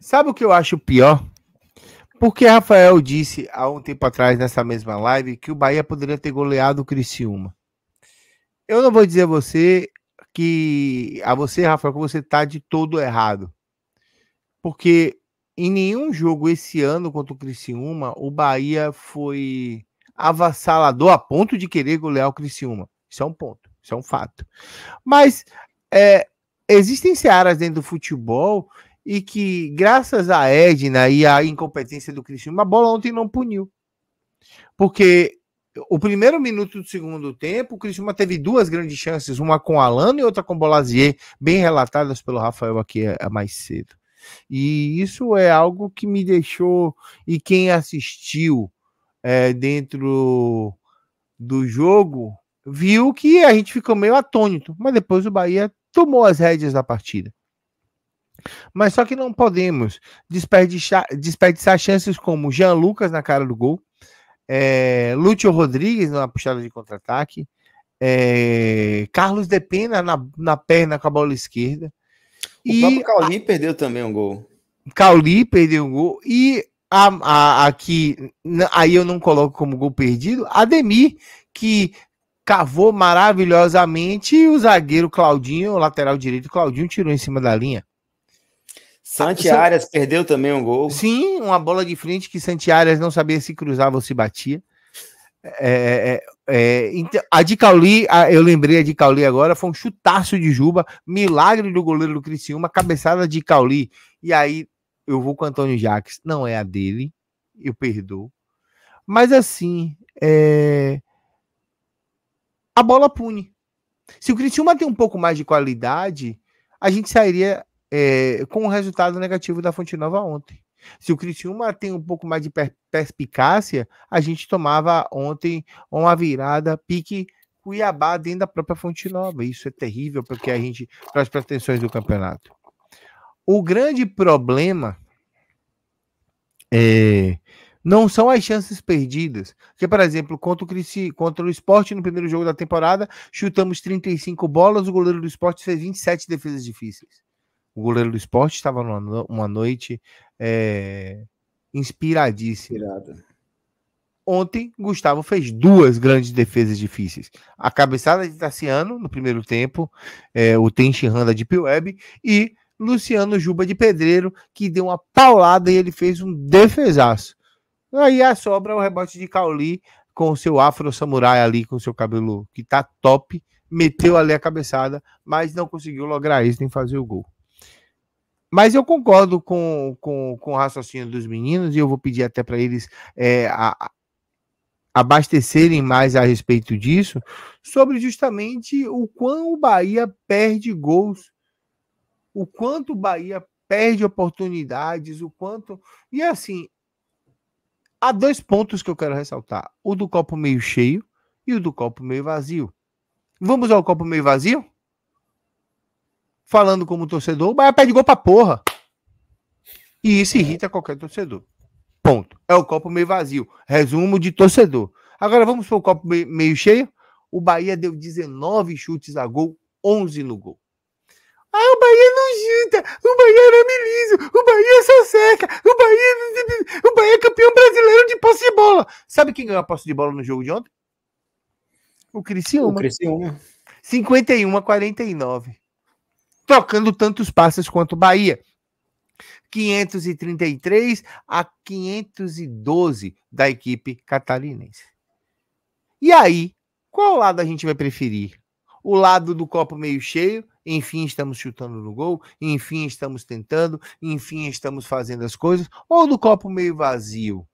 Sabe o que eu acho pior? Porque Rafael disse há um tempo atrás, nessa mesma live, que o Bahia poderia ter goleado o Criciúma. Eu não vou dizer a você que. a você, Rafael, que você está de todo errado. Porque em nenhum jogo esse ano contra o Criciúma, o Bahia foi avassalador a ponto de querer golear o Criciúma. Isso é um ponto, isso é um fato. Mas é, existem searas dentro do futebol e que, graças a Edna e à incompetência do Cristiano, a bola ontem não puniu. Porque o primeiro minuto do segundo tempo, o Cristiano teve duas grandes chances, uma com Alano e outra com Bolazier, bem relatadas pelo Rafael aqui é, é mais cedo. E isso é algo que me deixou, e quem assistiu é, dentro do jogo viu que a gente ficou meio atônito, mas depois o Bahia tomou as rédeas da partida. Mas só que não podemos desperdiçar, desperdiçar chances como Jean Lucas na cara do gol, é, Lúcio Rodrigues na puxada de contra-ataque, é, Carlos Depena na, na perna com a bola esquerda. O e próprio Cauli a, perdeu também um gol. Cauli perdeu um gol. E aqui a, a aí eu não coloco como gol perdido, Ademir, que cavou maravilhosamente e o zagueiro Claudinho, o lateral direito Claudinho, tirou em cima da linha. Santi perdeu também um gol. Sim, uma bola de frente que Santiárias não sabia se cruzava ou se batia. É é, é, é, então, a de Cauli, a, eu lembrei a de Cauli agora, foi um chutaço de Juba, milagre do goleiro do Criciúma, cabeçada de Cauli. E aí eu vou com o Antônio Jaques, não é a dele, eu perdoo. Mas assim, é... a bola pune. Se o Criciúma tem um pouco mais de qualidade, a gente sairia é, com o resultado negativo da Fonte Nova ontem. Se o Criciúma tem um pouco mais de perspicácia, a gente tomava ontem uma virada pique Cuiabá dentro da própria Fonte Nova. Isso é terrível porque a gente para as pretensões do campeonato. O grande problema é, não são as chances perdidas. que por exemplo, contra o, Crici, contra o esporte no primeiro jogo da temporada, chutamos 35 bolas, o goleiro do esporte fez 27 defesas difíceis. O goleiro do esporte estava numa uma noite é, inspiradíssima. Inspirada. Ontem, Gustavo fez duas grandes defesas difíceis. A cabeçada de Tassiano, no primeiro tempo, é, o Tenchi Randa de Piweb, e Luciano Juba de Pedreiro, que deu uma paulada e ele fez um defesaço. Aí a sobra é o rebote de Cauli com o seu afro samurai ali, com o seu cabelo que tá top, meteu ali a cabeçada, mas não conseguiu lograr isso nem fazer o gol. Mas eu concordo com, com, com o raciocínio dos meninos e eu vou pedir até para eles é, a, a abastecerem mais a respeito disso, sobre justamente o quão o Bahia perde gols, o quanto o Bahia perde oportunidades, o quanto. E assim, há dois pontos que eu quero ressaltar: o do copo meio cheio e o do copo meio vazio. Vamos ao copo meio vazio? falando como torcedor, o Bahia perde gol pra porra. E isso irrita qualquer torcedor. Ponto. É o copo meio vazio. Resumo de torcedor. Agora vamos pro o copo meio cheio. O Bahia deu 19 chutes a gol, 11 no gol. Ah, o Bahia não junta, o Bahia era milício, o Bahia é só seca, o Bahia, é o Bahia é campeão brasileiro de posse de bola. Sabe quem ganhou a posse de bola no jogo de ontem? O Criciúma. O Criciúma. 51 a 49 trocando tantos passes quanto o Bahia. 533 a 512 da equipe catarinense. E aí, qual lado a gente vai preferir? O lado do copo meio cheio, enfim, estamos chutando no gol, enfim, estamos tentando, enfim, estamos fazendo as coisas, ou do copo meio vazio?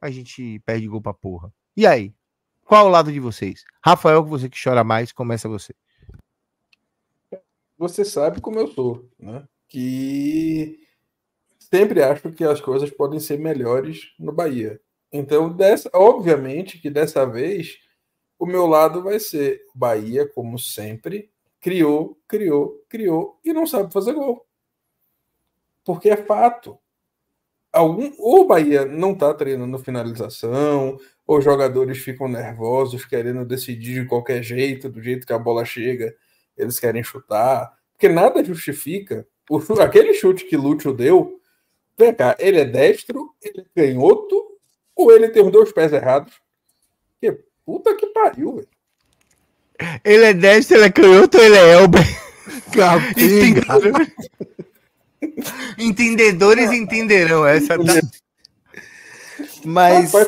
A gente perde gol pra porra. E aí? Qual o lado de vocês? Rafael, você que chora mais, começa você você sabe como eu sou, né? Que sempre acho que as coisas podem ser melhores no Bahia. Então, dessa, obviamente que dessa vez o meu lado vai ser Bahia, como sempre, criou, criou, criou e não sabe fazer gol. Porque é fato. Algum, ou o Bahia não está treinando finalização, ou jogadores ficam nervosos, querendo decidir de qualquer jeito, do jeito que a bola chega eles querem chutar, porque nada justifica o, aquele chute que Lúcio deu. Vem cá, ele é destro, ele é canhoto, ou ele tem os dois pés errados? Que puta que pariu, velho. Ele é destro, ele é canhoto, ele é Elber. espingado Entendedores entenderão essa. Mas. Rapaz,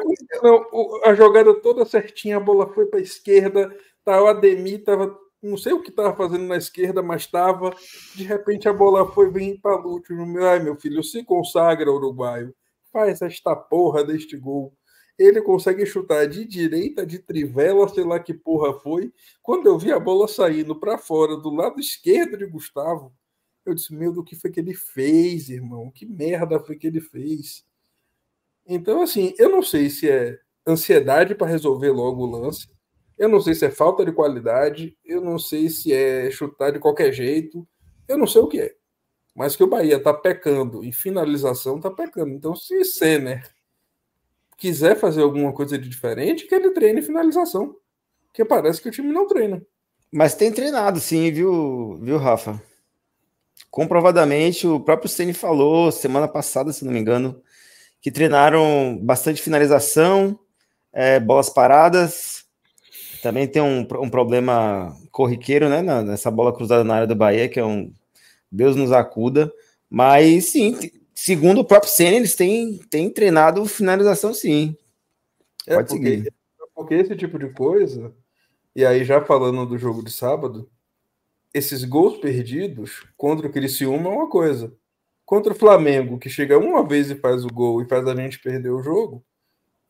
é a jogada toda certinha, a bola foi para esquerda, tá, o Ademir tava não sei o que estava fazendo na esquerda, mas estava. De repente a bola foi vir para o último. Ai, meu filho, se consagra uruguaio. Faz esta porra deste gol. Ele consegue chutar de direita, de trivela, sei lá que porra foi. Quando eu vi a bola saindo para fora do lado esquerdo de Gustavo, eu disse: Meu, do que foi que ele fez, irmão? Que merda foi que ele fez? Então, assim, eu não sei se é ansiedade para resolver logo o lance, eu não sei se é falta de qualidade, eu não sei se é chutar de qualquer jeito, eu não sei o que é. Mas que o Bahia está pecando e finalização está pecando. Então, se Senner né, quiser fazer alguma coisa de diferente, que ele treine finalização. Que parece que o time não treina. Mas tem treinado, sim, viu, viu Rafa? Comprovadamente, o próprio Ceni falou semana passada, se não me engano, que treinaram bastante finalização, é, bolas paradas, também tem um, um problema corriqueiro, né? nessa bola cruzada na área do Bahia, que é um. Deus nos acuda. Mas sim, segundo o próprio Senna, eles têm, têm treinado finalização sim. É, Pode é porque, seguir. Porque esse tipo de coisa, e aí já falando do jogo de sábado, esses gols perdidos contra o Criciúma é uma coisa. Contra o Flamengo, que chega uma vez e faz o gol e faz a gente perder o jogo,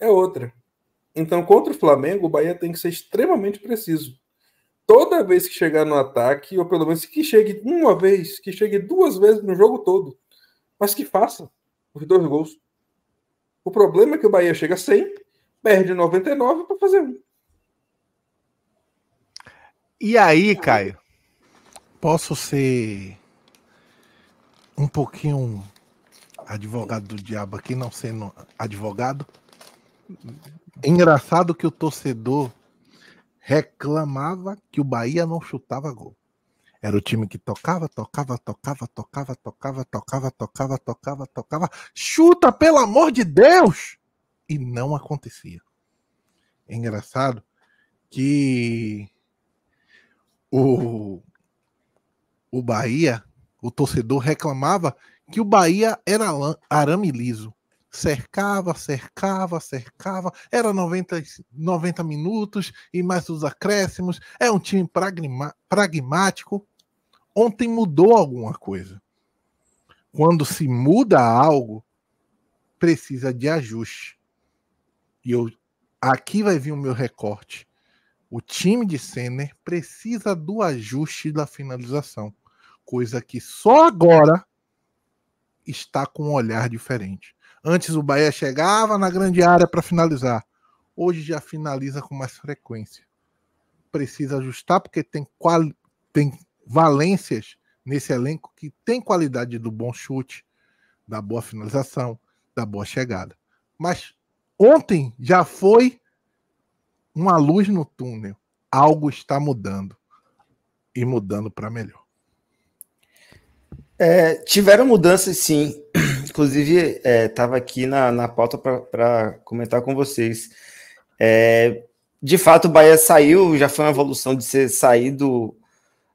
é outra. Então, contra o Flamengo, o Bahia tem que ser extremamente preciso. Toda vez que chegar no ataque, ou pelo menos que chegue uma vez, que chegue duas vezes no jogo todo, mas que faça os dois gols. O problema é que o Bahia chega a 100, perde 99 para fazer um. E aí, Caio? Posso ser um pouquinho advogado do diabo aqui, não sendo advogado? engraçado que o torcedor reclamava que o Bahia não chutava gol. Era o time que tocava, tocava, tocava, tocava, tocava, tocava, tocava, tocava, tocava. Chuta, pelo amor de Deus! E não acontecia. É engraçado que o, o Bahia, o torcedor reclamava que o Bahia era arame liso cercava, cercava, cercava. Era 90, 90 minutos e mais os acréscimos. É um time pragma, pragmático. Ontem mudou alguma coisa. Quando se muda algo, precisa de ajuste. E eu aqui vai vir o meu recorte. O time de Senner precisa do ajuste da finalização, coisa que só agora está com um olhar diferente. Antes o Bahia chegava na grande área para finalizar. Hoje já finaliza com mais frequência. Precisa ajustar porque tem, qual... tem valências nesse elenco que tem qualidade do bom chute, da boa finalização, da boa chegada. Mas ontem já foi uma luz no túnel. Algo está mudando e mudando para melhor. É, tiveram mudanças, sim. Inclusive, estava é, aqui na, na pauta para comentar com vocês. É, de fato, o Bahia saiu, já foi uma evolução de ser saído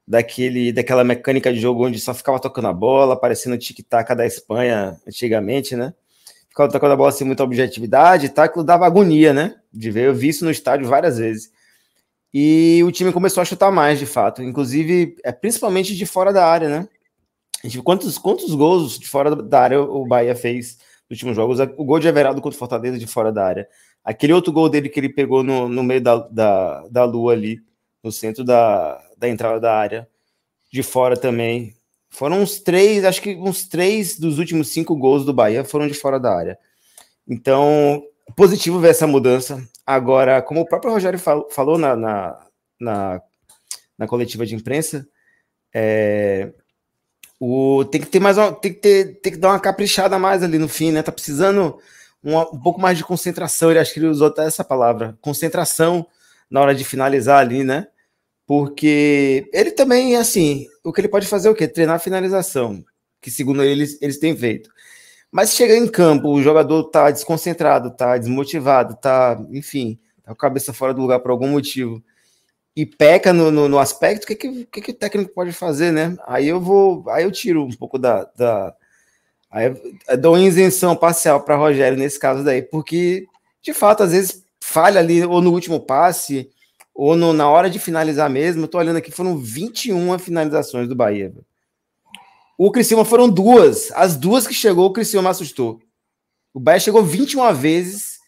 daquele, daquela mecânica de jogo onde só ficava tocando a bola, parecendo o tic-tac da Espanha antigamente, né? Ficava tocando a bola sem muita objetividade, tá? Aquilo dava agonia, né? De ver, eu vi isso no estádio várias vezes. E o time começou a chutar mais, de fato. Inclusive, é, principalmente de fora da área, né? Quantos, quantos gols de fora da área o Bahia fez nos últimos jogos? O gol de Everaldo contra o Fortaleza de fora da área. Aquele outro gol dele que ele pegou no, no meio da, da, da lua ali, no centro da, da entrada da área, de fora também. Foram uns três, acho que uns três dos últimos cinco gols do Bahia foram de fora da área. Então, positivo ver essa mudança. Agora, como o próprio Rogério falou, falou na, na, na, na coletiva de imprensa, é, o, tem que ter mais uma, tem que ter, tem que dar uma caprichada mais ali no fim, né? Tá precisando um, um pouco mais de concentração. Ele acho que ele usou até essa palavra, concentração na hora de finalizar ali, né? Porque ele também, assim, o que ele pode fazer é o quê? Treinar a finalização, que segundo eles, eles têm feito. Mas se chegar em campo, o jogador tá desconcentrado, tá desmotivado, tá, enfim, tá com a cabeça fora do lugar por algum motivo e peca no, no, no aspecto, o que que, que, o técnico pode fazer, né? Aí eu vou, aí eu tiro um pouco da. da aí dou isenção parcial para Rogério nesse caso daí, porque de fato, às vezes falha ali, ou no último passe, ou no, na hora de finalizar mesmo. Eu tô olhando aqui, foram 21 finalizações do Bahia. O Criciúma foram duas. As duas que chegou, o Criciúma assustou. O Bahia chegou 21 vezes,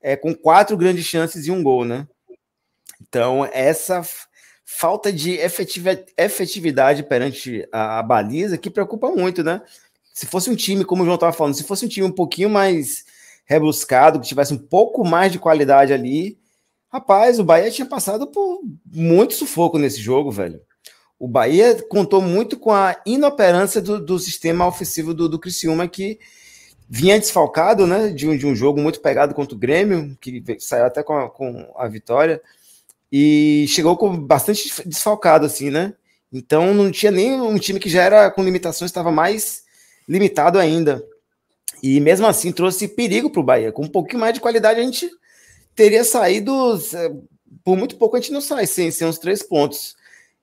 é, com quatro grandes chances e um gol, né? Então, essa falta de efetividade perante a, a baliza que preocupa muito, né? Se fosse um time, como o João estava falando, se fosse um time um pouquinho mais rebuscado, que tivesse um pouco mais de qualidade ali, rapaz, o Bahia tinha passado por muito sufoco nesse jogo, velho. O Bahia contou muito com a inoperância do, do sistema ofensivo do, do Criciúma, que vinha desfalcado, né, de um, de um jogo muito pegado contra o Grêmio, que saiu até com a, com a vitória e chegou com bastante desfalcado, assim, né? Então não tinha nem um time que já era com limitações, estava mais limitado ainda. E mesmo assim trouxe perigo para o Bahia. Com um pouquinho mais de qualidade, a gente teria saído. Eh, por muito pouco a gente não sai sem, sem uns três pontos.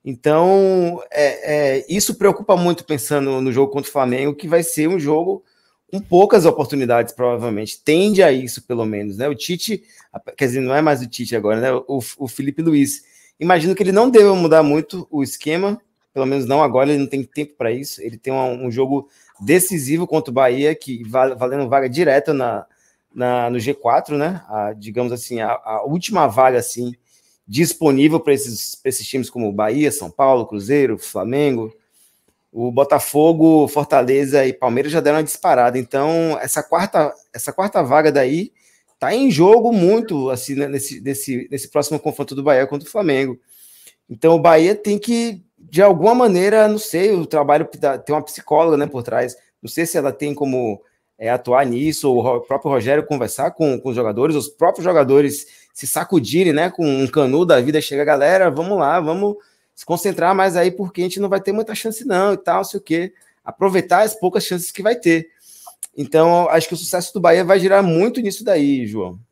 Então, é, é, isso preocupa muito pensando no jogo contra o Flamengo, que vai ser um jogo com poucas oportunidades, provavelmente. Tende a isso, pelo menos, né? O Tite, quer dizer, não é mais o Tite agora, né? O, o Felipe Luiz. Imagino que ele não deva mudar muito o esquema, pelo menos não agora, ele não tem tempo para isso. Ele tem um, um, jogo decisivo contra o Bahia, que valendo vaga direta na, na, no G4, né? A, digamos assim, a, a, última vaga assim disponível para esses, esses times como Bahia, São Paulo, Cruzeiro, Flamengo, o Botafogo, Fortaleza e Palmeiras já deram uma disparada. Então, essa quarta, essa quarta vaga daí tá em jogo muito assim né, nesse, nesse, nesse próximo confronto do Bahia contra o Flamengo. Então, o Bahia tem que, de alguma maneira, não sei, o trabalho tem uma psicóloga né, por trás. Não sei se ela tem como é, atuar nisso, ou o próprio Rogério conversar com, com os jogadores, os próprios jogadores se sacudirem né, com um cano da vida, chega, galera, vamos lá, vamos se concentrar mais aí, porque a gente não vai ter muita chance, não, e tal, sei o quê. Aproveitar as poucas chances que vai ter. Então, acho que o sucesso do Bahia vai girar muito nisso daí, João.